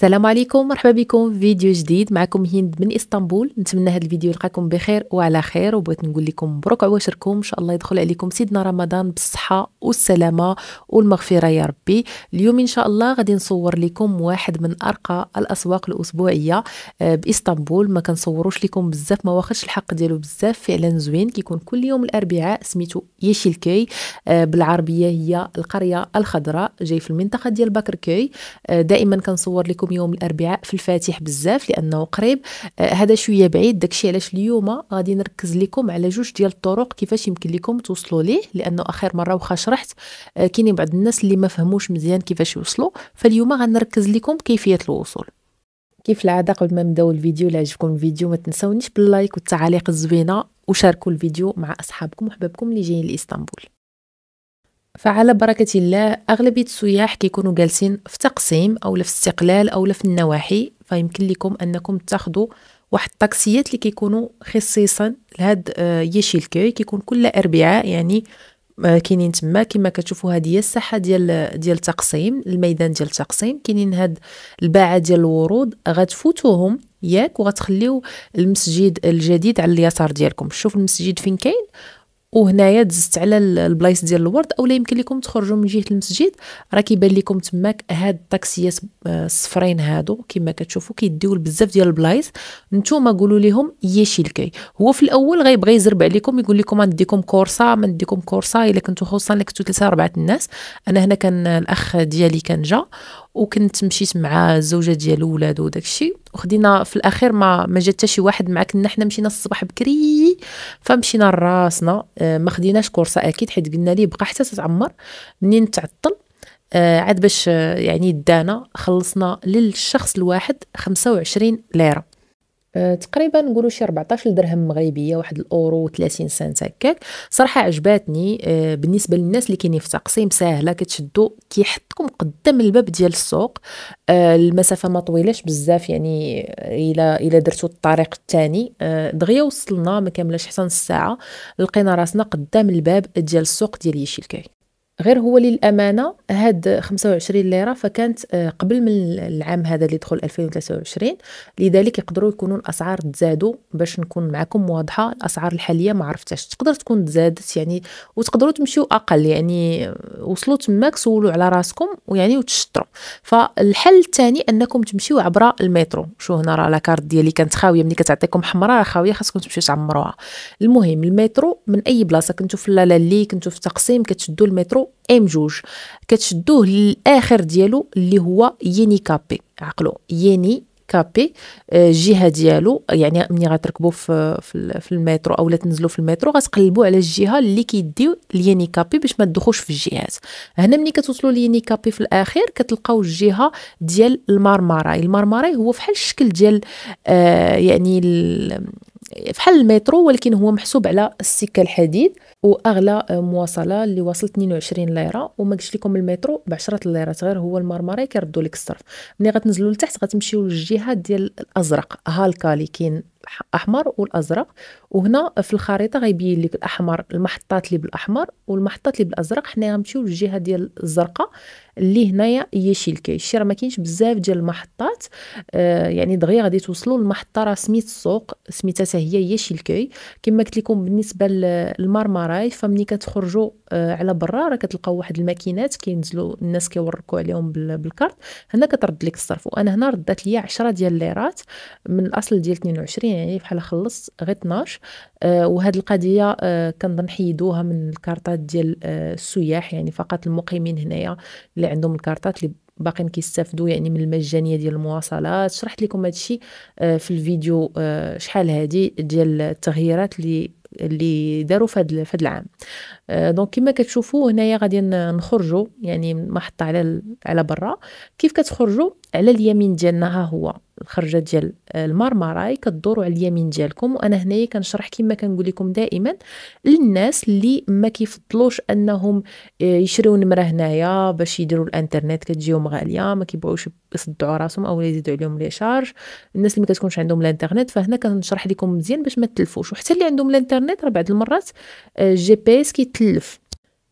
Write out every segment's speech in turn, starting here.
السلام عليكم مرحبا بكم في فيديو جديد معكم هند من اسطنبول نتمنى هذا الفيديو يلقاكم بخير وعلى خير وبغيت نقول لكم مبروك عواشركم ان شاء الله يدخل عليكم سيدنا رمضان بالصحه والسلامه والمغفره يا ربي اليوم ان شاء الله غادي نصور لكم واحد من ارقى الاسواق الاسبوعيه آه، باسطنبول ما كنصوروش لكم بزاف ما واخدش الحق ديالو بزاف فعلا زوين كيكون كل يوم الاربعاء سميتو يشيلكي آه، بالعربيه هي القريه الخضراء جاي في المنطقه ديال بكركي آه، دائما كنصور لكم لكم يوم الاربعاء في الفاتح بزاف لانه قريب آه، هذا شويه بعيد داكشي علاش اليوم غادي نركز لكم على جوج ديال الطرق كيفاش يمكن لكم توصلوا ليه لانه اخر مره واخا شرحت آه، كاينين بعض الناس اللي ما فهموش مزيان كيفاش يوصلوا فاليوم غنركز لكم كيفيه الوصول كيف العاده قبل ما نبداو الفيديو الا عجبكم الفيديو ما تنساونيش باللايك والتعاليق الزوينه وشاركوا الفيديو مع اصحابكم وحبابكم اللي جايين لاسطنبول فعلى بركة الله أغلبية السياح كيكونوا جالسين في تقسيم أو في استقلال أو في النواحي فيمكن لكم أنكم تاخذوا واحد الطاكسيات اللي كيكونوا خصيصا لهاد آه، يشي الكوي كيكون كل أربعاء يعني آه، كاينين تما كما كتشوفوا هذه هي الساحه ديال ديال تقسيم الميدان ديال تقسيم كاينين هاد الباعه ديال الورود غتفوتوهم ياك وغتخليو المسجد الجديد على اليسار ديالكم شوف المسجد فين كاين وهنايا دزت على البلايص ديال الورد اولا يمكن لكم تخرجوا من جهه المسجد راه كيبان لكم تماك هاد الطاكسيات الصفرين هادو كما كتشوفوا كيديو بزاف ديال البلايص نتوما قولوا لهم الكي هو في الاول غيبغي يزرب عليكم يقول لكم غنديكم كورسا ما نديكم كورسا الا كنتو خصوصا الا كنتو ثلاثه اربعه الناس انا هنا كان الاخ ديالي كان جا وكنت مشيت مع الزوجه ديالو ولادو وداكشي خدينا في الاخير ما ما جات حتى شي واحد معاك حنا مشينا الصباح بكري فمشينا لراسنا آه، ما خديناش كورسه اكيد حيت قلنا ليه بقى حتى تتعمر منين تعطل آه، عاد باش آه، يعني دانا خلصنا للشخص الواحد 25 ليره آه، تقريبا نقولوا شي 14 درهم مغربيه واحد الاورو و30 سنت هكاك صراحه عجباتني آه، بالنسبه للناس اللي كاينين في تقسيم ساهله كتشدوا كيحطكم قدام الباب ديال السوق آه، المسافه ما طويلاش بزاف يعني الا الا درتوا الطريق الثاني دغيا وصلنا ما كاملاش حتى نص ساعه لقينا راسنا قدام الباب ديال السوق ديال يشيلكاي غير هو للامانه هاد 25 ليره فكانت آه، قبل من العام هذا اللي دخل 2023 لذلك يقدروا يكونوا الاسعار تزادوا باش نكون معكم واضحه الاسعار الحاليه ما عرفتهاش تقدر تكون تزادت يعني وتقدروا تمشيو اقل يعني وصلوا تماك سولوا على راسكم ويعني وتشطروا فالحل الثاني انكم تمشيو عبر المترو شو هنا راه لاكارت ديالي كانت خاويه ملي كتعطيكم حمراء خاويه خاصكم تمشيو تعمروها المهم المترو من اي بلاصه كنتو في لالالي كنتو في تقسيم كتشدوا المترو ام جوج كتشدوه للاخر ديالو اللي هو يني كابي عقلو يني كابي الجهه ديالو يعني ملي غتركبوا في في المترو اولا تنزلوا في المترو غتقلبوا على الجهه اللي كيديو ليني كابي باش ما تدخوش في الجهات هنا ملي كتوصلوا ليني كابي في الاخير كتلقاو الجهه ديال المرمراي المرمراي هو فحال الشكل ديال آه يعني فحال المترو ولكن هو محسوب على السكه الحديد واغلى مواصله اللي وصلت 22 ليره وما قلتش لكم المترو ب 10 ليرات غير هو المرمري كيردوا لك الصرف ملي غتنزلوا لتحت غتمشيو للجهه ديال الازرق هالكا الكالي كاين الاحمر والازرق وهنا في الخريطه غيبين لك الاحمر المحطات اللي بالاحمر والمحطات اللي بالازرق حنا غنمشيو للجهه ديال الزرقاء اللي هنايا هي شيلكي الشي راه ما كاينش بزاف ديال المحطات آه يعني دغيا غادي توصلوا للمحطه راه سميت السوق سميتها حتى هي هي شيلكي كما قلت لكم بالنسبه للمرمراي فملي كتخرجوا على برا راه كتلقاو واحد الماكينات كينزلوا الناس كيوركوا عليهم بالكارت هنا كترد لك الصرف وانا هنا ردات ليا 10 ديال الليرات من الاصل ديال 22 يعني بحال خلصت غير 12 آه، وهاد القضيه آه، كنظن حيدوها من الكارتات ديال آه، السياح يعني فقط المقيمين هنايا اللي عندهم الكارتات اللي باقيين كيستافدوا يعني من المجانيه ديال المواصلات شرحت لكم هادشي في الفيديو شحال هادي ديال التغييرات اللي اللي داروا فهاد فهاد العام آه، دونك كما كتشوفوا هنايا غادي نخرجوا يعني محطه على على برا كيف كتخرجوا على اليمين ديالنا ها هو الخرجه ديال المرمراي كدوروا على اليمين ديالكم وانا هنايا كنشرح كما كنقول لكم دائما للناس اللي ما كيفضلوش انهم آه، يشريو نمره هنايا باش يديروا الانترنت كتجيهم غاليه ما كيبغيوش يصدعوا راسهم اولا يزيدوا عليهم لي شارج الناس اللي ما كتكونش عندهم الانترنت فهنا كنشرح لكم مزيان باش ما تلفوش وحتى اللي عندهم الانترنت راه بعض المرات آه، الجي بي اس كيتلف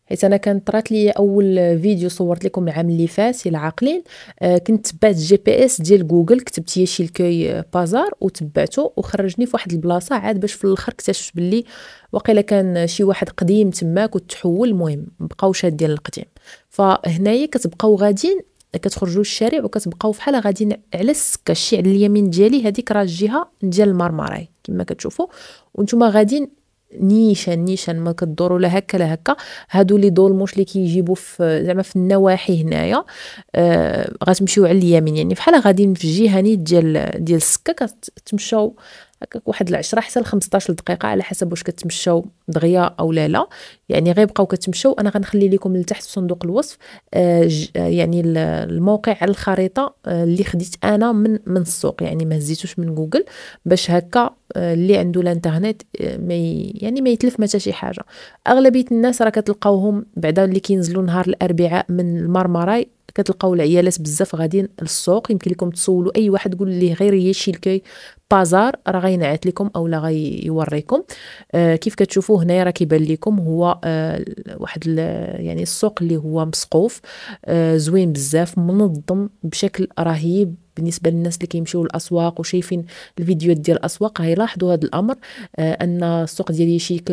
حيت انا كان طرات لي اول فيديو صورت لكم العام اللي فات الى عاقلين آه كنت تبعت جي بي اس ديال جوجل كتبت شي الكوي بازار وتبعته وخرجني في واحد البلاصه عاد باش في الاخر اكتشفت باللي وقيلا كان شي واحد قديم تماك وتحول المهم بقاو شاد ديال القديم فهنايا كتبقاو غاديين كتخرجوا الشارع وكتبقاو فحال غاديين على السكه الشي على اليمين ديالي هذيك راه الجهه ديال المرمراي كما كتشوفوا وانتم غاديين نيشان نيشان ما كدوروا لا هكا لا هكا هادو لي دولموش اللي كيجيبوا في زعما في النواحي هنايا آه غتمشيو على اليمين يعني بحال غاديين في الجهه نيت ديال ديال السكه كتمشاو هكاك واحد العشرة حتى لخمسطاش دقيقه على حسب واش كتمشاو دغيا او لا لا يعني غيبقاو كتمشاو انا غنخلي لكم لتحت في صندوق الوصف آه, آه، يعني الموقع على الخريطه آه اللي خديت انا من من السوق يعني ما هزيتوش من جوجل باش هكا آه اللي عنده الانترنت آه، ما يعني ما يتلف متى شي حاجه اغلبيه الناس راه كتلقاوهم بعدا اللي كينزلوا نهار الاربعاء من المرمراي كتلقاو العيالات بزاف غاديين للسوق يمكن لكم تسولوا اي واحد قول ليه غير يشي الكي بازار راه غينعت لكم اولا غيوريكم آه كيف كتشوفوا هنايا راه كيبان لكم هو آه واحد يعني السوق اللي هو مسقوف آه زوين بزاف منظم بشكل رهيب بالنسبه للناس اللي كيمشيو للاسواق وشايفين الفيديوهات ديال الاسواق غيلاحظوا هذا الامر آه ان السوق ديال يشي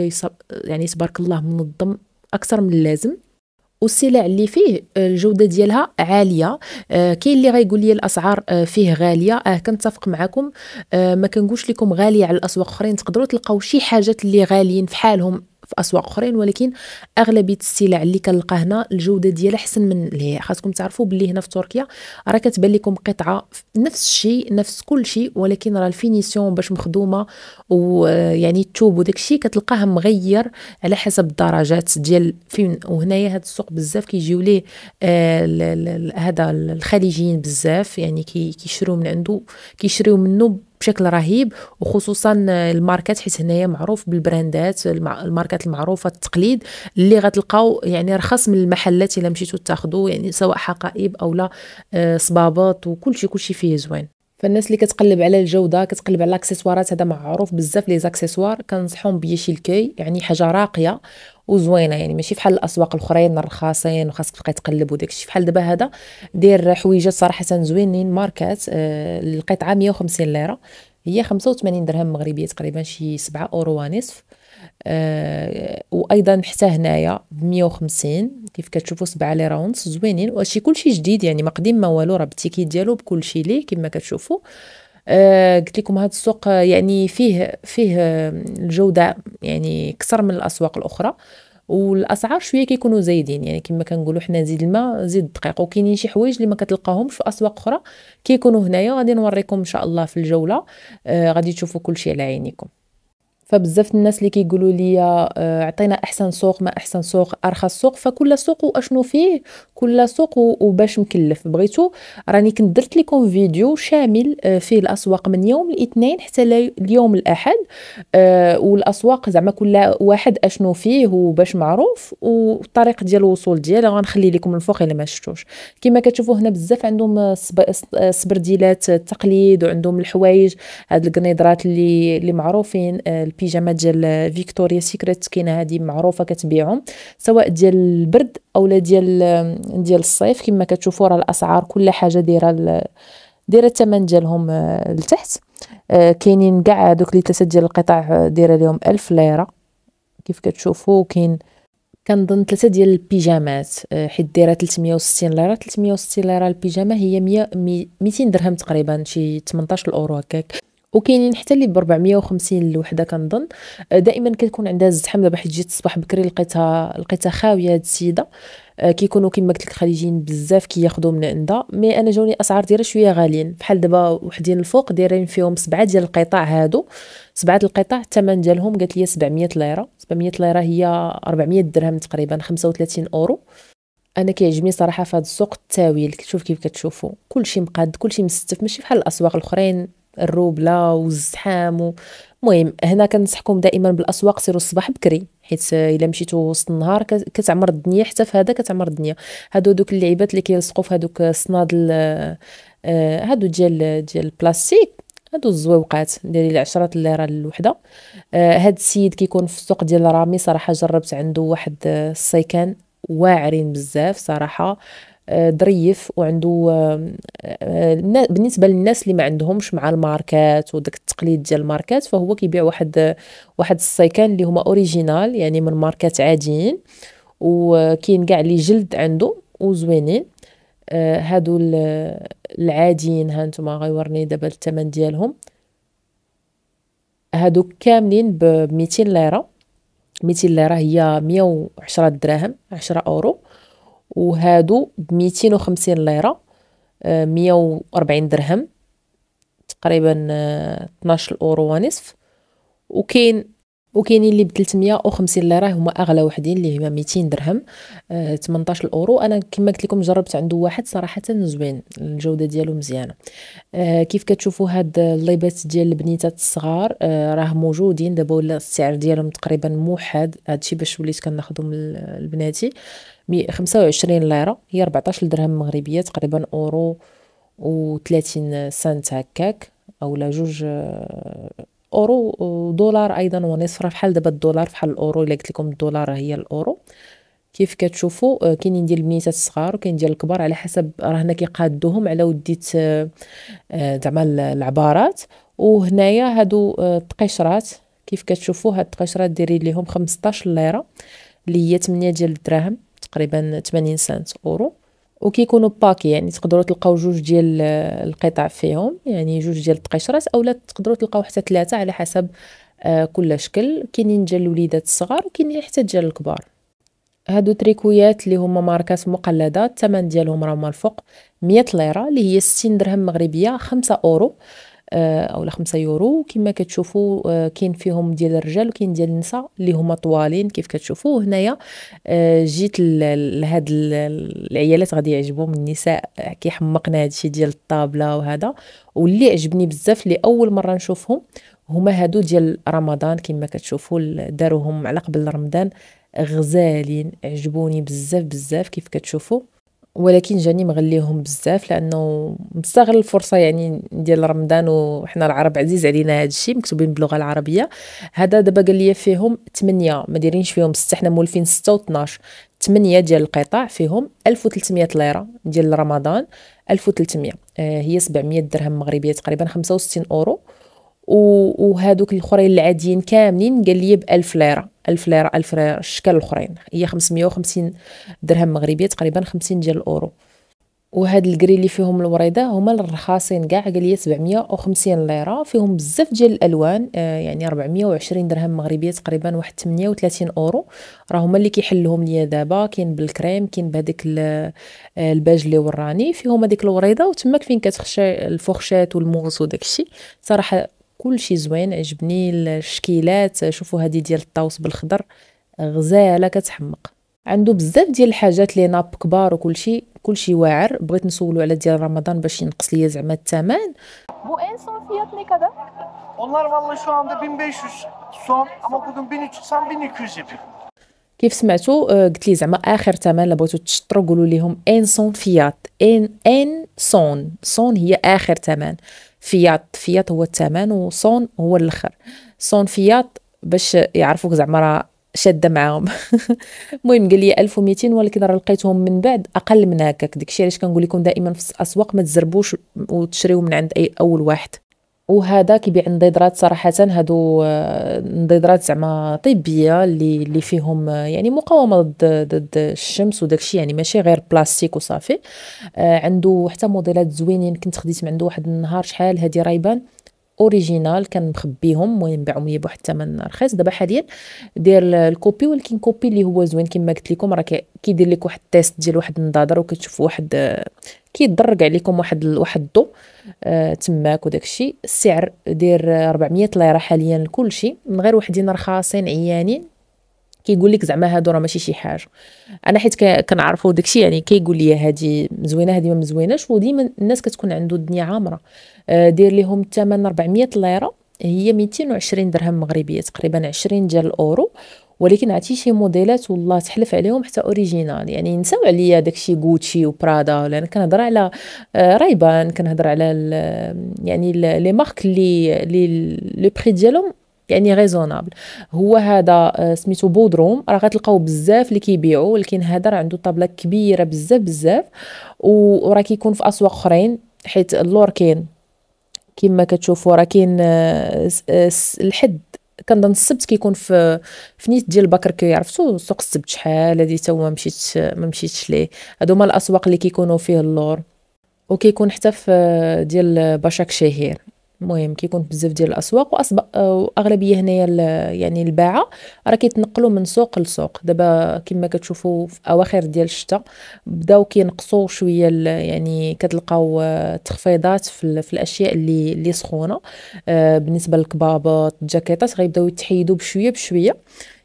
يعني تبارك الله منظم اكثر من اللازم والسلع اللي فيه آه، الجوده ديالها عاليه آه، كاين اللي غيقول لي الاسعار آه، فيه غاليه اه كنتفق معكم آه ما كنقولش لكم غاليه على الاسواق اخرين تقدروا تلقاو شي حاجات اللي غاليين في حالهم في اسواق اخرين ولكن اغلبيه السلع اللي كنلقى هنا الجوده ديالها احسن من اللي خاصكم تعرفوا باللي هنا في تركيا راه كتبان لكم قطعه نفس الشيء نفس كل شيء ولكن راه الفينيسيون باش مخدومه ويعني آه، الثوب وداك الشيء كتلقاه مغير على حسب الدرجات ديال فين وهنايا هذا السوق بزاف كيجيو ليه آه، هذا الخليجيين بزاف يعني كيشريو من عنده كيشريو منه بشكل رهيب وخصوصا الماركات حيت هنايا معروف بالبراندات الماركات المعروفه التقليد اللي غتلقاو يعني رخص من المحلات الا مشيتو تاخذوا يعني سواء حقائب او لا آه، صبابط وكلشي كلشي فيه زوين فالناس اللي كتقلب على الجوده كتقلب على الاكسسوارات هذا معروف بزاف لي زاكسيسوار كنصحهم بيشي الكي يعني حاجه راقيه وزوينه يعني ماشي بحال الاسواق الاخرين رخاصين وخاصك تبقى تقلب وداك الشيء بحال دابا هذا داير حويجات صراحه زوينين ماركات آه القطعه 150 ليره هي 85 درهم مغربيه تقريبا شي 7 اورو ونصف آه وايضا حتى هنايا ب 150 كيف كتشوفوا 7 ليره ونص زوينين وشي كلشي جديد يعني ما قديم ما والو راه بالتيكيت ديالو بكلشي ليه كما كتشوفوا آه آه، قلت لكم هذا السوق آه، يعني فيه فيه آه، الجوده يعني اكثر من الاسواق الاخرى والاسعار شويه كيكونوا زايدين يعني كما كنقولوا حنا زيد الماء زيد الدقيق وكاينين شي حوايج اللي ما كتلقاهمش في اسواق اخرى كيكونوا هنايا غادي نوريكم ان شاء الله في الجوله آه غادي تشوفوا كل شيء على عينيكم فبزاف الناس اللي كيقولوا لي آه، عطينا احسن سوق ما احسن سوق ارخص سوق فكل سوق واشنو فيه كل سوق وباش مكلف بغيتو راني كنت درت لكم فيديو شامل آه، فيه الاسواق من يوم الاثنين حتى اليوم الاحد آه، والاسواق زعما كل واحد اشنو فيه وباش معروف والطريق ديال الوصول ديالو غنخلي لكم الفوق الا ما شفتوش كما كتشوفوا هنا بزاف عندهم سبرديلات التقليد وعندهم الحوايج هاد القنيدرات اللي اللي معروفين البيجامات ديال فيكتوريا سيكريت كاينه هذه معروفه كتبيعهم سواء ديال البرد اولا ديال ديال الصيف كما كتشوفوا راه الاسعار كل حاجه دايره دايره الثمن ديالهم آه، لتحت آه، كاينين كاع دوك لي ثلاثه ديال القطع آه، دايره لهم ألف ليره كيف كتشوفوا كاين كنظن ثلاثه ديال البيجامات حيت دايره 360 ليره 360 ليره البيجامه هي 100 200 درهم تقريبا شي 18 اورو هكاك وكاينين حتى اللي ب 450 الوحده كنظن آه، دائما كتكون عندها الزحام دابا حيت جيت الصباح بكري لقيتها لقيتها خاويه هاد السيده آه، كيكونوا كما قلت لك خليجيين بزاف كياخذوا من عندها مي انا جاوني اسعار ديالها شويه غاليين بحال دابا وحدين الفوق دايرين فيهم سبعه ديال القطاع هادو سبعه القطاع الثمن ديالهم قالت لي 700 ليره 700 ليره هي 400 درهم تقريبا 35 اورو انا كيعجبني صراحه في هذا السوق التاويل كتشوف كيف كتشوفوا كلشي مقاد كلشي مستف ماشي بحال الاسواق الاخرين الروبله والزحام المهم هنا كنصحكم دائما بالاسواق سيروا الصباح بكري حيت الا مشيتو وسط النهار كتعمر الدنيا حتى في هذا كتعمر الدنيا هادو دوك اللعيبات اللي كيلصقوا في هادوك الصناد آه، هادو ديال ديال البلاستيك هادو الزويوقات ديال العشرة ليرة الوحدة آه هاد السيد كيكون في السوق ديال رامي صراحة جربت عنده واحد آه، السيكان واعرين بزاف صراحة آه، ظريف وعنده آه، آه، بالنسبه للناس اللي ما عندهمش مع الماركات وداك التقليد ديال الماركات فهو كيبيع واحد واحد السيكان اللي هما اوريجينال يعني من ماركات عاديين وكاين كاع لي جلد عنده وزوينين هادو العاديين ها نتوما غيورني دابا الثمن ديالهم هادو كاملين ب 200 ليره 200 ليره هي 110 دراهم 10 اورو وهادو ب 250 ليره 140 آه، درهم تقريبا 12 آه، اورو ونصف وكاين وكاينين اللي ب 350 ليره هما اغلى وحدين اللي هما 200 درهم 18 آه، اورو انا كما قلت لكم جربت عنده واحد صراحه زوين الجوده ديالو مزيانه كيف كتشوفوا هاد الليبات ديال البنيتات الصغار راه موجودين دابا ولا السعر ديالهم تقريبا موحد هادشي باش وليت كناخذهم لبناتي وعشرين ليرة هي ربعطاش درهم مغربية تقريبا أورو و تلاتين سنت هكاك أولا جوج آه، أورو دولار أيضا ونصف راه بحال دابا الدولار بحال الأورو إلا قلت لكم الدولار هي الأورو كيف كتشوفوا آه، كاينين ديال البنيتات الصغار وكاين ديال الكبار على حسب راه هنا كيقادوهم على وديت آه، زعما العبارات وهنايا هادو التقشرات كيف كتشوفوا هاد التقشرات دايرين ليهم 15 ليره اللي هي 8 ديال الدراهم تقريبا 80 سنت اورو وكيكونوا باكي يعني تقدروا تلقاو جوج ديال القطع فيهم يعني جوج ديال التقشرات اولا تقدروا تلقاو حتى ثلاثه على حسب آه، كل شكل كاينين ديال الوليدات الصغار وكاينين حتى ديال الكبار هادو تريكويات اللي هما ماركات مقلده الثمن ديالهم راه هما الفوق 100 ليره اللي هي 60 درهم مغربيه 5 اورو آه، او لا 5 يورو كما كتشوفوا آه، كاين فيهم ديال الرجال وكاين ديال النساء اللي هما طوالين كيف كتشوفوا هنايا آه، جيت لهاد العيالات غادي يعجبهم النساء كيحمقنا هادشي ديال الطابله وهذا واللي عجبني بزاف اللي اول مره نشوفهم هما هادو ديال رمضان كما كتشوفوا داروهم على قبل رمضان غزالين عجبوني بزاف بزاف كيف كتشوفوا ولكن جاني مغليهم بزاف لانه مستغل الفرصه يعني ديال رمضان وحنا العرب عزيز علينا هذا الشيء مكتوبين باللغه العربيه هذا دابا قال لي فيهم 8 ما دايرينش فيهم 6 حنا مولفين 6 و12 8 ديال القطاع فيهم 1300 ليره ديال رمضان 1300 آه هي 700 درهم مغربيه تقريبا 65 اورو وهذوك الاخرين العاديين كاملين قال لي ب 1000 ليره 1000 ليره 1000 ليره الشكل الاخرين هي 550 درهم مغربيه تقريبا 50 ديال الاورو وهاد الكري اللي فيهم الوريده هما الرخاصين كاع قال لي 750 ليره فيهم بزاف ديال الالوان آه، يعني 420 درهم مغربيه تقريبا واحد 38 اورو راه هما اللي كيحلهم ليا دابا كاين بالكريم كاين بهذيك آه، الباج اللي وراني فيهم هذيك الوريده وتماك فين كتخشى الفورشيت والموس وداكشي صراحه كل شيء زوين عجبني الشكيلات شوفوا هذه ديال الطاوس بالخضر غزاله كتحمق عنده بزاف ديال الحاجات لي ناب كبار وكل كل كلشي واعر بغيت نسولو على ديال رمضان باش ينقص ليا زعما الثمن بو ان son فيات لي kadar? Onlar والله شو anda 1500 son اما bugün 1300 1200 كيف سمعتوا آه، قلت لي زعما اخر ثمن اللي بغيتو تشطروا قولوا ليهم ان سون فيات ان ان سون سون هي اخر ثمن فيات فيات هو الثمن وصون هو الاخر صون فيات باش يعرفوك زعما راه شاده معاهم المهم قال لي 1200 ولكن راه لقيتهم من بعد اقل من هكاك داكشي علاش كنقول لكم دائما في الاسواق ما تزربوش وتشريو من عند اي اول واحد وهذا كيبيع نضيضرات صراحه هادو آه، نضيضرات زعما طبيه اللي اللي فيهم آه، يعني مقاومه ضد ضد الشمس وداكشي يعني ماشي غير بلاستيك وصافي آه عنده حتى موديلات زوينين كنت خديت من عنده واحد النهار شحال هادي رايبان اوريجينال كان مخبيهم المهم باعهم لي بواحد الثمن رخيص دابا حاليا داير الكوبي ولكن كوبي اللي هو زوين كما قلت لكم راه كيدير لك واحد التيست ديال واحد النظاظر وكتشوف واحد كيضرك عليكم واحد واحد الضو آه تماك وداك الشيء السعر داير 400 ليره حاليا لكل شيء من غير وحدين رخاصين عيانين كيقول لك زعما هادو راه ماشي شي حاجه انا حيت كنعرفو داكشي يعني كيقول لي هادي مزوينه هادي ما مزويناش وديما الناس كتكون عنده الدنيا عامره آه، داير ليهم الثمن 400 ليره هي 220 درهم مغربيه تقريبا 20 ديال الاورو ولكن عرفتي شي موديلات والله تحلف عليهم حتى اوريجينال يعني نساو عليا داكشي غوتشي وبرادا ولا انا كنهضر على رايبان آه، كنهضر على يعني لي مارك اللي لي لو بري ديالهم يعني ريزونابل هو هذا آه، سميتو بودروم راه غتلقاو بزاف اللي كيبيعوا ولكن هذا راه عنده طابله كبيره بزاف بزاف وراه كيكون في اسواق اخرين حيت اللور كاين كما كتشوفوا راه كاين آه، آه، الحد كنظن السبت كيكون في في نيت ديال بكر كيعرفتوا سوق السبت شحال هادي تا ما مشيتش ما مشيتش ليه هادو هما الاسواق اللي كيكونوا فيه اللور وكيكون حتى في ديال باشاك شهير المهم كيكون بزاف ديال الاسواق واصبح واغلبيه هنايا يعني الباعه راه كيتنقلوا من سوق لسوق دابا كما كتشوفوا في اواخر ديال الشتاء بداو كينقصوا شويه يعني كتلقاو آه، تخفيضات في, في الاشياء اللي اللي سخونه آه، بالنسبه للكبابات الجاكيطات غيبداو يتحيدوا بشويه بشويه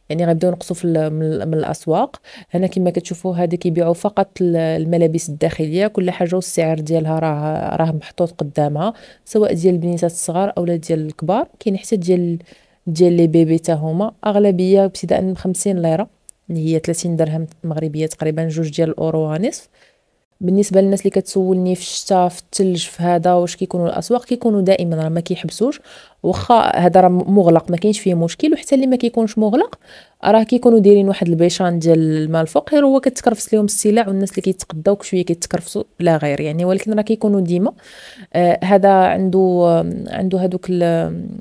يعني غيبداو ينقصوا في من الاسواق هنا كما كتشوفوا هذا كيبيعوا فقط الملابس الداخليه كل حاجه والسعر ديالها راه راه محطوط قدامها سواء ديال البنيتات الصغار اولا ديال الكبار كاين حتى ديال ديال لي بيبي تا هما اغلبيه ابتداء من 50 ليره اللي هي 30 درهم مغربيه تقريبا جوج ديال الاورو ونصف بالنسبه للناس اللي كتسولني في الشتاء في الثلج في هذا واش كيكونوا الاسواق كيكونوا دائما راه ما كيحبسوش واخا هذا راه مغلق ما كاينش فيه مشكل وحتى اللي ما كيكونش مغلق راه كيكونوا دايرين واحد البيشان ديال الماء الفوق غير هو كتكرفس لهم السلع والناس اللي كيتقداوك شويه كيتكرفسوا لا غير يعني ولكن راه كيكونوا ديما آه هذا عنده آه عنده هذوك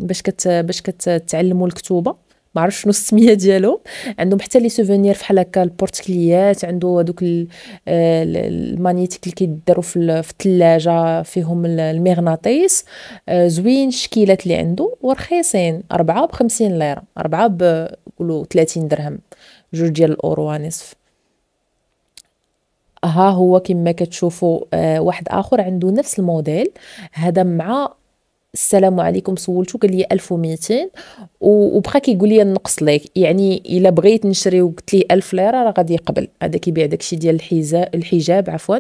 باش كت باش كتعلموا الكتوبه ما عرفش شنو السميه ديالو عندهم حتى لي سوفونير فحال هكا البورتكليات عنده هذوك آه، المانيتيك اللي كيداروا في الثلاجه فيهم المغناطيس آه، زوين الشكيلات اللي عنده ورخيصين أربعة ب 50 ليره أربعة ب قولوا 30 درهم جوج ديال الاورو نصف ها هو كما كتشوفوا آه، واحد اخر عنده نفس الموديل هذا مع السلام عليكم سولته قال لي 1200 وبقى كيقول لي نقص ليك يعني الا بغيت نشري وقلت ليه 1000 ليره راه غادي يقبل هذا كيبيع داكشي ديال الحجاب الحجاب عفوا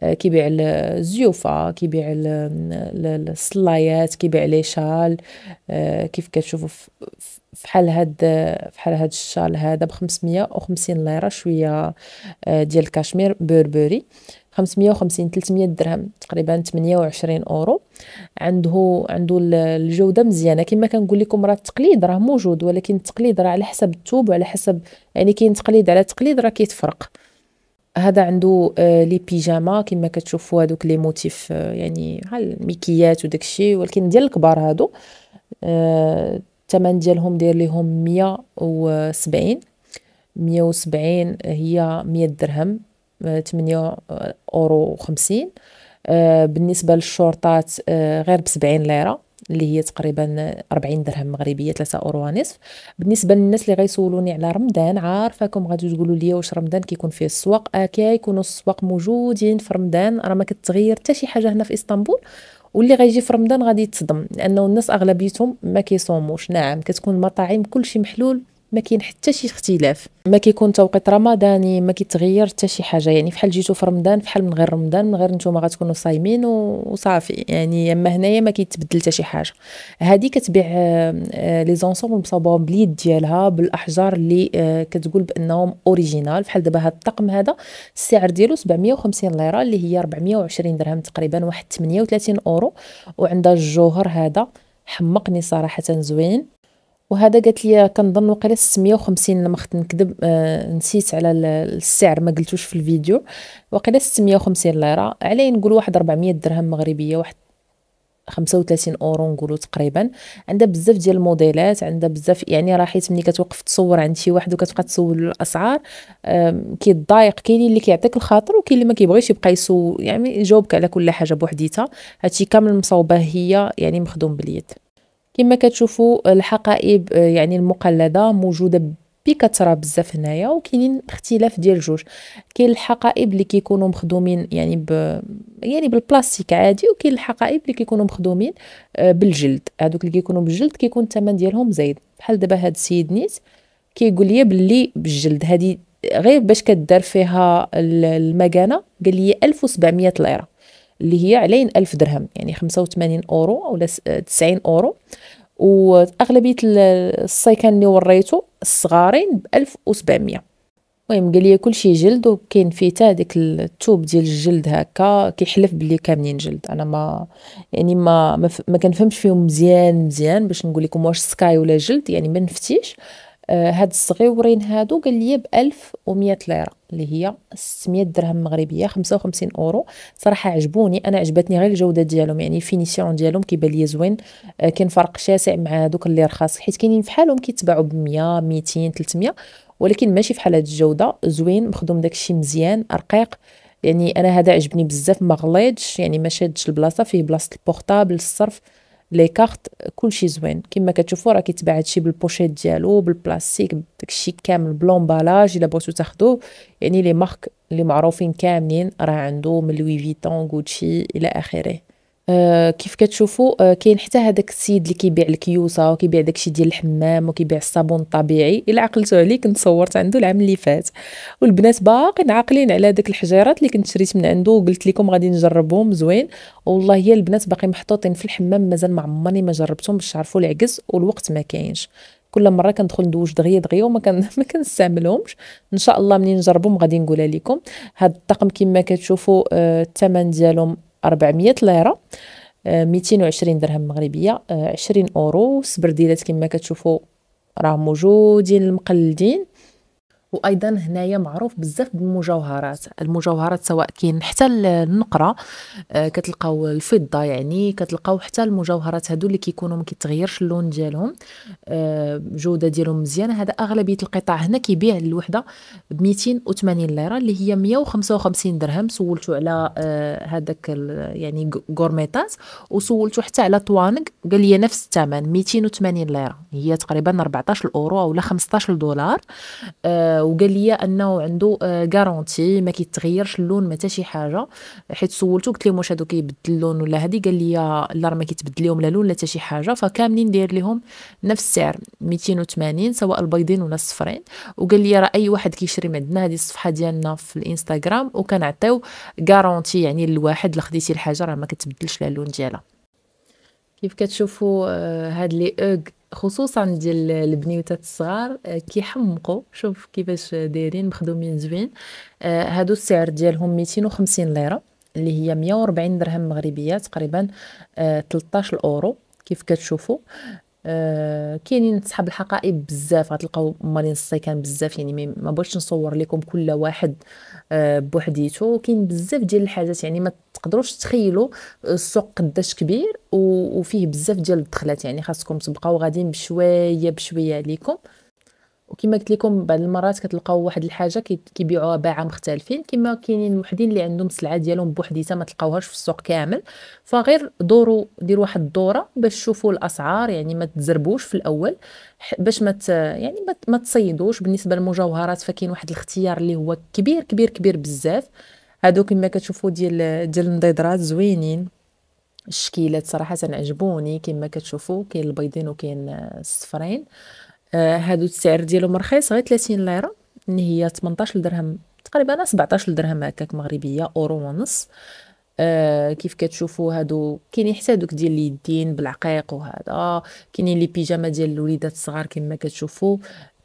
آه، كيبيع الزيوفه كيبيع الصلايات كيبيع لي شال آه، كيف كتشوفوا فحال هاد فحال هاد الشال هذا ب 550 ليره شويه آه، ديال الكشمير بربري 550 300 درهم تقريبا 28 اورو عنده عنده الجوده مزيانه كما كنقول لكم راه التقليد راه موجود ولكن التقليد راه على حسب الثوب وعلى حسب يعني كاين تقليد على تقليد راه كيتفرق هذا عنده آه، لي بيجاما كما كتشوفوا هذوك لي موتيف آه، يعني بحال الميكيات وداك الشيء ولكن ديال الكبار هادو آه، الثمن ديالهم داير ليهم 170 170 هي 100 درهم 8 اورو 50 آه، بالنسبه للشرطات آه، غير ب 70 ليره اللي هي تقريبا 40 درهم مغربيه 3 اورو ونصف بالنسبه للناس اللي غيسولوني على رمضان عارفاكم غادي تقولوا لي واش رمضان كيكون فيه السواق اه كيكونوا السواق موجودين في رمضان راه ما كتغير حتى شي حاجه هنا في اسطنبول واللي غيجي في رمضان غادي يتصدم لانه الناس اغلبيتهم ما كيصوموش نعم كتكون المطاعم كلشي محلول ما كاين حتى شي اختلاف ما كيكون توقيت رمضاني ما كيتغير حتى شي حاجه يعني فحال جيتو في رمضان فحال من غير رمضان من غير نتوما غتكونوا صايمين وصافي يعني اما هنايا ما كيتبدل حتى شي حاجه هذه كتبيع لي زونسومبل مصوبهم باليد ديالها بالاحجار اللي آه، كتقول بانهم اوريجينال فحال دابا هذا الطقم هذا السعر ديالو 750 ليره اللي هي 420 درهم تقريبا واحد 38 اورو وعندها الجوهر هذا حمقني صراحه زوين وهذا قالت لي كنظن وقيلا 650 لما خت نكذب آه نسيت على السعر ما قلتوش في الفيديو وقيلا 650 ليره علي نقول واحد 400 درهم مغربيه واحد 35 اورو نقولوا تقريبا عندها بزاف ديال الموديلات عندها بزاف يعني راه حيت ملي كتوقف تصور عند شي واحد وكتبقى تسول الاسعار كيتضايق كاين اللي كيعطيك الخاطر وكاين اللي ما كيبغيش يبقى يسول يعني يجاوبك على كل حاجه بوحديتها هادشي كامل مصوبه هي يعني مخدوم باليد كما كتشوفوا الحقائب آه، يعني المقلده موجوده بكثره بزاف هنايا وكاينين اختلاف ديال جوج كاين الحقائب اللي كيكونوا مخدومين يعني ب يعني بالبلاستيك عادي وكاين الحقائب اللي كيكونوا مخدومين آه، بالجلد هذوك اللي كيكونوا بالجلد كيكون الثمن ديالهم زايد بحال دابا هاد السيد نيت كيقول لي باللي بالجلد هذه غير باش كدار فيها المكانه قال لي 1700 ليره اللي هي علين ألف درهم يعني 85 أورو أو 90 آه، أورو وأغلبية السيكان اللي وريته الصغارين ب 1700 المهم قال لي كلشي جلد وكاين فيه حتى داك التوب ديال الجلد هكا كيحلف بلي كاملين جلد انا ما يعني ما ما, ما كنفهمش فيهم مزيان مزيان باش نقول لكم واش سكاي ولا جلد يعني ما نفتيش آه، هاد الصغيورين هادو قال لي ب 1100 ليره اللي هي 600 درهم مغربيه 55 اورو صراحه عجبوني انا عجبتني غير الجوده ديالهم يعني الفينيسيون ديالهم كيبان لي زوين آه، كاين فرق شاسع مع دوك اللي رخاص حيت كاينين فحالهم كيتباعوا ب 100 200 300 ولكن ماشي فحال هاد الجوده زوين مخدوم داكشي مزيان رقيق يعني انا هذا عجبني بزاف ما غليضش يعني ما شادش البلاصه فيه بلاصه البورتابل الصرف لي كارت كلشي زوين كما كتشوفوا راه كيتباع هادشي بالبوشيت ديالو بالبلاستيك داكشي كامل بلومبالاج الا بغيتو تاخدوه يعني لي مارك اللي معروفين كاملين راه عنده من لوي فيتون غوتشي الى اخره آه كيف كتشوفوا آه كاين حتى هذاك السيد اللي كيبيع الكيوسه وكيبيع داكشي ديال الحمام وكيبيع الصابون الطبيعي الا عقلتو عليه كنت صورت عنده العام اللي فات والبنات باقين عاقلين على داك الحجيرات اللي كنت شريت من عنده وقلت لكم غادي نجربهم زوين والله هي البنات باقي محطوطين في الحمام مازال ما عمرني ما جربتهم باش عرفوا العكس والوقت ما كاينش كل مره كندخل ندوش دغيا دغيا وما كان ما كنستعملهمش ان شاء الله منين نجربهم غادي نقولها لكم هاد الطقم كما كتشوفوا آه، الثمن ديالهم 400 ليره 220 آه، درهم مغربيه 20 آه، اورو سبرديلات كما كتشوفوا راه موجودين المقلدين وايضا هنايا معروف بزاف بالمجوهرات المجوهرات سواء كاين حتى النقره آه، كتلقاو الفضه يعني كتلقاو حتى المجوهرات هادو اللي كيكونوا ما كيتغيرش اللون ديالهم الجوده آه، ديالهم مزيانه هذا اغلبيه القطاع هنا كيبيع الوحده ب 280 ليره اللي هي 155 درهم سولتو على آه، هذاك يعني غورميتاز وسولتو حتى على طوانق قال لي نفس الثمن 280 ليره هي تقريبا 14 اورو او 15 دولار وقال لي انه عنده غارونتي آه، ما كيتغيرش اللون ما حتى شي حاجه حيت سولته قلت لهم واش هادو كيبدل اللون ولا هادي قال لي لا راه ما كيتبدل لهم لا لون لا حتى شي حاجه فكاملين داير لهم نفس السعر 280 سواء البيضين ولا الصفرين وقال لي راه اي واحد كيشري من عندنا هذه الصفحه ديالنا في الانستغرام وكنعطيو غارونتي يعني للواحد اللي خديتي الحاجه راه ما كتبدلش لا اللون ديالها كيف كتشوفوا آه، هاد لي اوغ خصوصا ديال البنيوتات الصغار آه، كيحمقوا شوف كيفاش دايرين مخدومين زوين آه، هادو السعر ديالهم 250 ليره اللي هي 140 درهم مغربيه تقريبا 13 اورو كيف كتشوفوا كاينين صحاب الحقائب بزاف غتلقاو مالين الصيكان بزاف يعني ما بغيتش نصور لكم كل واحد آه، بوحديته كاين بزاف ديال الحاجات يعني ما تقدروش تخيلوا آه، السوق قداش كبير وفيه بزاف ديال الدخلات يعني خاصكم تبقاو غاديين بشويه بشويه عليكم وكما قلت لكم بعض المرات كتلقاو واحد الحاجه كيبيعوها باعه مختلفين كما كاينين وحدين اللي عندهم السلعه ديالهم بوحديتها ما تلقاوهاش في السوق كامل فغير دوروا ديروا واحد الدوره باش تشوفوا الاسعار يعني ما تزربوش في الاول باش ما يعني ما تصيدوش بالنسبه للمجوهرات فكاين واحد الاختيار اللي هو كبير كبير كبير بزاف هادو كما كتشوفوا ديال ديال النضيدرات زوينين الشكيلات صراحه عجبوني كما كتشوفوا كاين البيضين وكاين الصفرين آه آه، هادو السعر ديالهم رخيص غير 30 ليره اللي هي 18 درهم تقريبا 17 درهم هكاك مغربيه اورو ونص آه كيف كتشوفوا هادو كاين حتى دوك ديال اليدين بالعقيق وهذا كاينين لي بيجاما ديال الوليدات الصغار كما كتشوفوا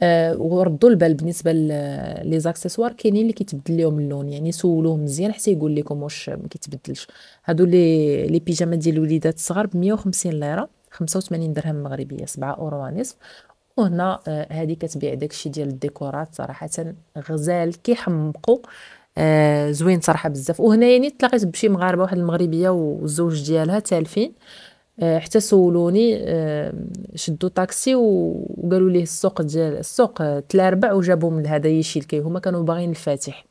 آه وردوا البال بالنسبه لي زاكسيسوار كاينين اللي كيتبدل لهم اللون يعني سولوه مزيان حتى يقول لكم واش ما كيتبدلش هادو لي لي بيجاما ديال الوليدات الصغار ب 150 ليره 85 درهم مغربيه 7 اورو ونصف وهنا آه، هذه كتبيع داكشي ديال الديكورات صراحه غزال كيحمقوا آه زوين صراحه بزاف وهنايا يعني تلاقيت بشي مغاربه واحد المغربيه والزوج ديالها تالفين آه حتى سولوني آه شدوا طاكسي وقالوا ليه السوق ديال السوق آه، تلاربع وجابوا من يشيل كي هما كانوا باغيين الفاتح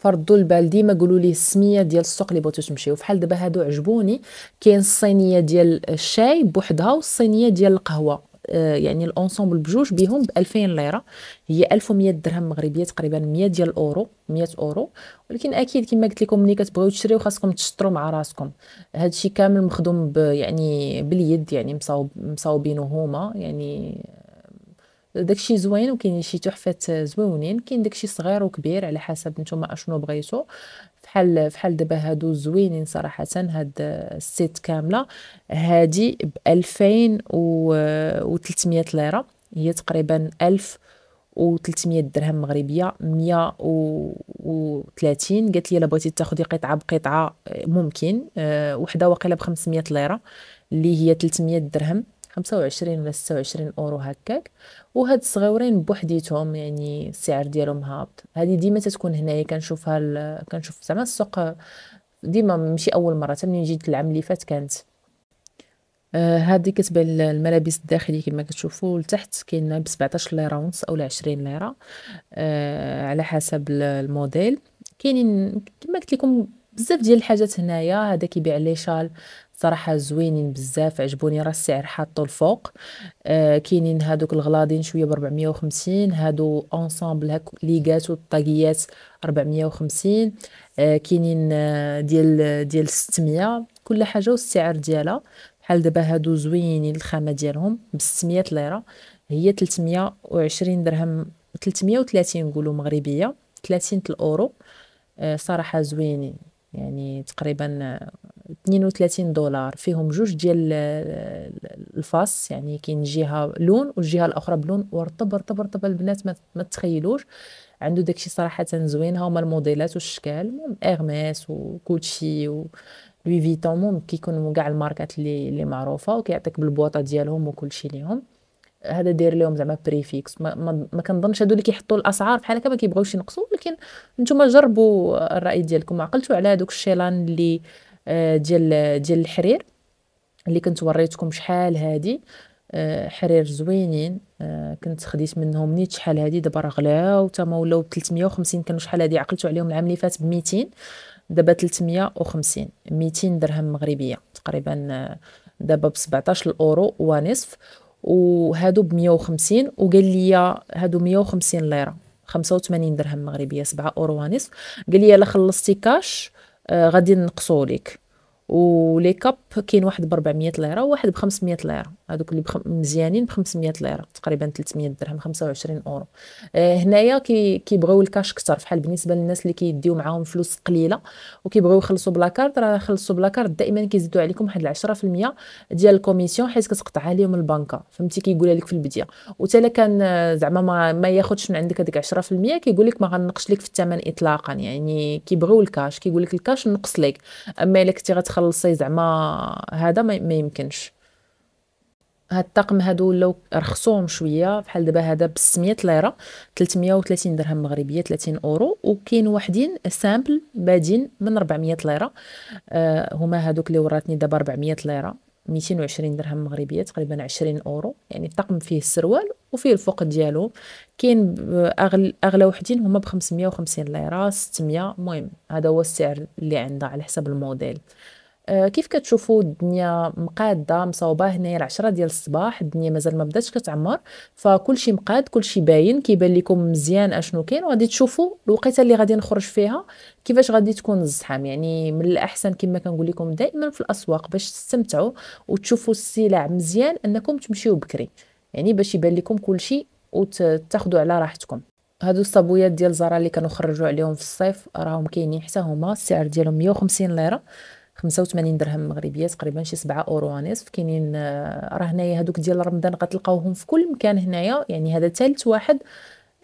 فردوا البال ديما قولوا لي السميه ديال السوق اللي بغيتو تمشيو فحال دابا هادو عجبوني كاين الصينيه ديال الشاي بوحدها والصينيه ديال القهوه آه، يعني الانسومبل بجوج بهم ب 2000 ليره هي 1100 درهم مغربيه تقريبا 100 ديال الاورو 100 اورو ولكن اكيد كما قلت لكم ملي كتبغيو تشريو خاصكم تشطروا مع راسكم هادشي كامل مخدوم يعني باليد يعني مصاوب مصاوبينو هما يعني آه، داكشي زوين وكاين شي تحفات زوينين كاين داكشي صغير وكبير على حسب نتوما اشنو بغيتو فحال فحال دابا هادو زوينين صراحه هاد السيت كامله هادي ب 2300 ليره هي تقريبا ألف و300 درهم مغربيه 130 قالت لي الا بغيتي تاخدي قطعه بقطعه ممكن آه، وحده واقيلا ب 500 ليره اللي هي 300 درهم خمسة وعشرين ولا ستة وعشرين اورو هكاك وهاد الصغيورين بوحديتهم يعني السعر ديالهم هابط هادي ديما تتكون هنايا كنشوفها ال... كنشوف زعما السوق ديما ماشي اول مره تا منين جيت العام اللي فات كانت آه هادي كتبيع الملابس الداخلية كما كتشوفوا لتحت كاين ب 17 ليره ونص اولا 20 ليره آه على حسب الموديل كاينين كما قلت لكم بزاف ديال الحاجات هنايا هذا كيبيع لي شال صراحه زوينين بزاف عجبوني راه السعر حاطو الفوق آه كاينين هادوك الغلاضين شويه ب 450 هادو أونسومبل هاك ليغات والطاقيات 450 آه كاينين آه، ديال ديال 600 كل حاجه والسعر ديالها بحال دابا هادو زوينين الخامه ديالهم ب 600 ليره هي 320 درهم 330 نقولو مغربيه 30 الاورو آه صراحه زوينين يعني تقريبا آه، 32 دولار فيهم جوج ديال الفاس يعني كاين جهه لون والجهه الاخرى بلون ورطب رطب رطب البنات ما تخيلوش عنده داكشي صراحه زوين هما الموديلات والشكال اغماس وكوتشي و لوي فيتون مهم كيكونوا كاع الماركات اللي اللي معروفه وكيعطيك بالبواطه ديالهم وكلشي ليهم هذا داير لهم زعما بريفيكس ما, ما, ما كنظنش هادو اللي كيحطوا الاسعار بحال هكا ما كيبغيوش ينقصوا ولكن نتوما جربوا الراي ديالكم عقلتوا على هذوك الشيلان اللي آه، ديال ديال الحرير اللي كنت وريتكم شحال هادي آه، حرير زوينين آه، كنت خديت منهم نيت شحال هادي دابا راه غلاو تما ولاو ب 350 كانوا شحال هادي عقلتو عليهم العام اللي فات ب 200 دابا 350 200 درهم مغربيه تقريبا دابا ب 17 الاورو ونصف وهادو ب 150 وقال لي هادو 150 ليره 85 درهم مغربيه 7 اورو ونصف قال لي الا خلصتي كاش آه، غادي نقصوا لك ولي كاب كاين واحد ب 400 ليره وواحد ب 500 ليره هذوك اللي بخم... مزيانين ب 500 ليره تقريبا 300 درهم 25 اورو آه، هنايا كي... كيبغيو الكاش اكثر فحال بالنسبه للناس اللي كيديو معاهم فلوس قليله وكيبغيو يخلصوا بلا كارت راه خلصوا بلا كارت دائما كيزيدوا عليكم واحد 10% ديال الكوميسيون حيت كتقطعها عليهم البنكه فهمتي كيقولها لك في البدايه وتا كان آه، زعما ما, ما ياخذش من عندك هذيك 10% كيقول لك ما غنقش لك في الثمن اطلاقا يعني كيبغيو الكاش كيقول لك الكاش نقص لك اما الا كنتي غتخلصي زعما هذا ما, ما يمكنش هاد الطقم هادو لو رخصوهم شويه بحال دابا هذا ب 600 ليره 330 درهم مغربيه 30 اورو وكاين واحدين سامبل بادين من 400 ليره آه هما هادوك اللي وراتني دابا 400 ليره 220 درهم مغربيه تقريبا 20 اورو يعني الطقم فيه السروال وفيه الفوق ديالو كاين آه، اغلى اغلى وحدين هما ب 550 ليره 600 المهم هذا هو السعر اللي عندها على حسب الموديل آه، كيف كتشوفوا الدنيا مقاده مصاوبه هنايا العشرة ديال الصباح الدنيا مازال ما بداتش كتعمر فكلشي مقاد كلشي باين كيبان لكم مزيان اشنو كاين وغادي تشوفوا الوقيته اللي غادي نخرج فيها كيفاش غادي تكون الزحام يعني من الاحسن كما كنقول لكم دائما في الاسواق باش تستمتعوا وتشوفوا السلع مزيان انكم تمشيو بكري يعني باش يبان لكم كلشي وتاخذوا على راحتكم هادو الصابويات ديال زارا اللي كانوا خرجوا عليهم في الصيف راهم كاينين حتى هما السعر ديالهم 150 ليره 85 درهم مغربيه تقريبا شي 7 اورو ونصف كاينين آه، راه هنايا هذوك ديال رمضان غتلقاوهم في كل مكان هنايا يعني هذا ثالث واحد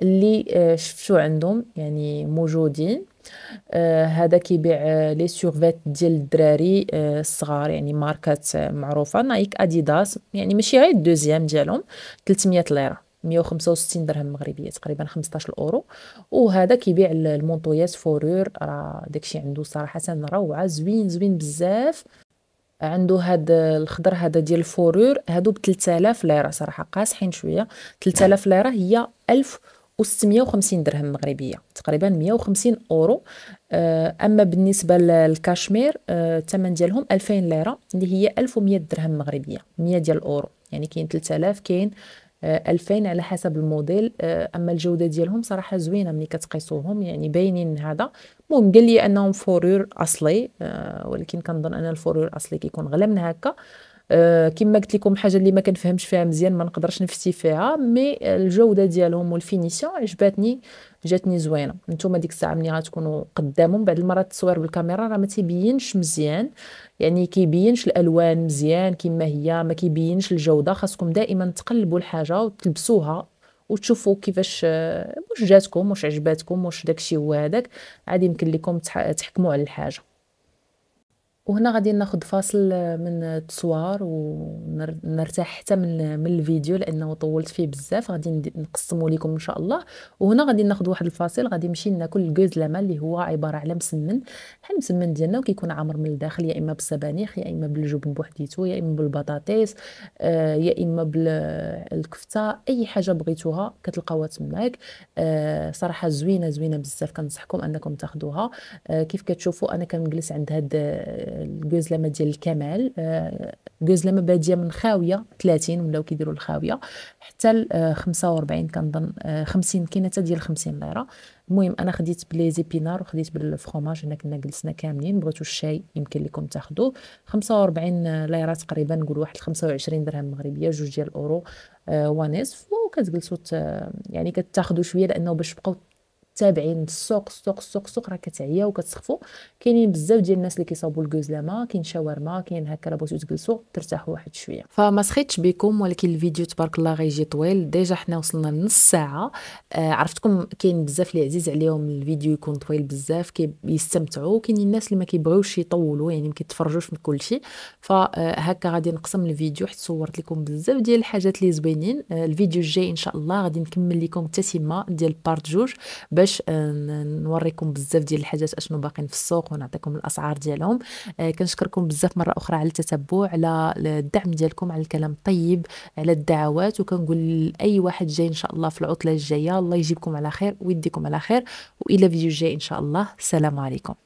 اللي آه، شفتو عندهم يعني موجودين آه هذا كيبيع آه، لي سورفيت ديال الدراري آه الصغار يعني ماركات معروفه نايك اديداس يعني ماشي غير الدوزيام ديالهم 300 ليره 165 درهم مغربيه تقريبا 15 اورو وهذا كيبيع المونطويات فورور راه داكشي عنده صراحه روعه زوين زوين بزاف عنده هاد الخضر هذا ديال الفورور هادو ب 3000 ليره صراحه قاصحين شويه 3000 ليره هي 1000 و650 درهم مغربيه تقريبا 150 اورو آه، اما بالنسبه للكاشمير آه، الثمن ديالهم 2000 ليره اللي هي 1100 درهم مغربيه 100 ديال الاورو يعني كاين 3000 كاين 2000 آه، على حسب الموديل آه، اما الجوده ديالهم صراحه زوينه ملي كتقيسوهم يعني باينين هذا المهم قال لي انهم فورور اصلي آه، ولكن كنظن ان الفورور الاصلي كيكون غلا من هكا آه، كما قلت لكم حاجه اللي ما كنفهمش فيها مزيان ما نقدرش نفتي فيها مي الجوده ديالهم والفينيسيون عجباتني جاتني زوينه نتوما ديك الساعه ملي غتكونوا قدامهم بعد المرات التصوير بالكاميرا راه ما تيبينش مزيان يعني كيبينش الالوان مزيان كما هي ما كيبينش الجوده خاصكم دائما تقلبوا الحاجه وتلبسوها وتشوفوا كيفاش واش جاتكم واش عجباتكم واش داكشي هو هذاك عاد يمكن لكم تحكموا على الحاجه وهنا غادي ناخد فاصل من التصوير ونرتاح حتى من من الفيديو لانه طولت فيه بزاف غادي نقسمه لكم ان شاء الله وهنا غادي ناخد واحد الفاصل غادي نمشي ناكل الكوز لما اللي هو عباره على مسمن بحال المسمن ديالنا وكيكون عامر من الداخل يا اما بالسبانخ يا اما بالجبن بوحديتو يا اما بالبطاطيس آه، يا اما بالكفته اي حاجه بغيتوها كتلقاوها تماك آه، صراحه زوينه زوينه بزاف كنصحكم انكم تاخذوها آه، كيف كتشوفوا انا كنجلس عند هاد الجوز ديال الكمال الجوز آه، باديه من خاويه 30 ولاو كيديروا الخاويه حتى 45 آه، كنظن 50 آه، كاينه حتى ديال 50 ليره المهم انا خديت بليزي بينار وخديت بالفرماج هنا كنا جلسنا كاملين بغيتو الشاي يمكن لكم تاخذوه 45 ليره تقريبا نقول واحد 25 درهم مغربيه جوج ديال الاورو ونصف وكتجلسوا يعني كتاخذوا شويه لانه باش تبقاو تابعين السوق السوق السوق السوق راه كتعيا وكتسخفوا كاينين بزاف ديال الناس اللي كيصاوبوا الكوزلاما كاين شاورما كاين هكا راه بغيتو تجلسوا ترتاحوا واحد شويه فما سخيتش بكم ولكن الفيديو تبارك الله غيجي طويل ديجا حنا وصلنا لنص ساعه آه عرفتكم كاين بزاف اللي عزيز عليهم الفيديو يكون طويل بزاف كيستمتعوا كاين الناس اللي ما كيبغيوش يطولوا يعني ما كيتفرجوش من كلشي فهكا آه، غادي نقسم الفيديو حيت صورت لكم بزاف ديال الحاجات اللي زوينين آه الفيديو الجاي ان شاء الله غادي نكمل لكم التتمه ديال بارت جوج باش باش آه، نوريكم بزاف ديال الحاجات اشنو باقين في السوق ونعطيكم الاسعار ديالهم آه، كنشكركم بزاف مره اخرى على التتبع على الدعم ديالكم على الكلام الطيب على الدعوات وكنقول لاي واحد جاي ان شاء الله في العطله الجايه الله يجيبكم على خير ويديكم على خير والى فيديو جاي ان شاء الله السلام عليكم